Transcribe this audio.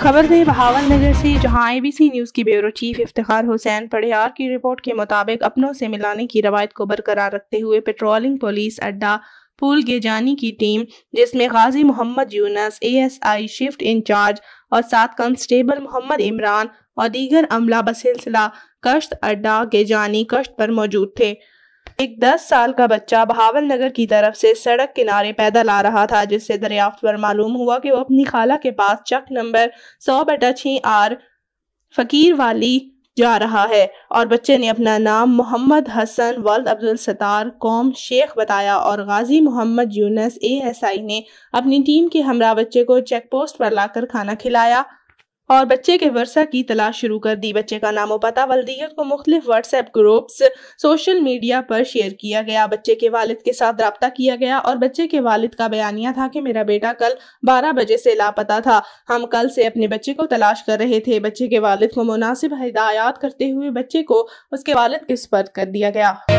خبر دے بہاول نگر سے جہاں آئی بی سی نیوز کی بیورو چیف افتخار حسین پڑیار کی رپورٹ کے مطابق اپنوں سے ملانے کی روایت کو برقرار رکھتے ہوئے پیٹرولنگ پولیس اڈا گے گیجانی کی ٹیم جس میں Ghazi Muhammad Younis A S I shift incharge اور سات کانسٹیبل محمد عمران اور دیگر عملہ بسلسلہ کشت اڈا گیجانی کشت پر موجود تھے ایک دس سال کا بچہ بہاول نگر کی طرف سے سڑک کنارے پیدل آ رہا تھا جس سے دریافت پر معلوم ہوا کہ وہ اپنی خالہ کے پاس چک نمبر سو بٹا چھ آر فقیر والی جا رہا ہے اور بچے نے اپنا نام محمد حسن والد عبدالستار قوم شیخ بتایا اور غازی محمد یونس اے ایس آئی نے اپنی ٹیم کے ہمراہ بچے کو چیک پوسٹ پر لا کر کھانا کھلایا اور بچے کے ورثہ کی تلاش شروع کر دی بچے کا نام و پتہ والدیت کو مختلف WhatsApp groups social media پر شیئر کیا گیا بچے کے والد کے ساتھ رابطہ کیا گیا اور بچے کے والد کا بیانیہ تھا کہ میرا بیٹا کل بارہ بجے سے لاپتہ تھا ہم کل سے اپنے بچے کو تلاش کر رہے تھے بچے کے والد کو مناسب ہدایات کرتے ہوئے بچے کو اس کے والد کے سپرد کر دیا گیا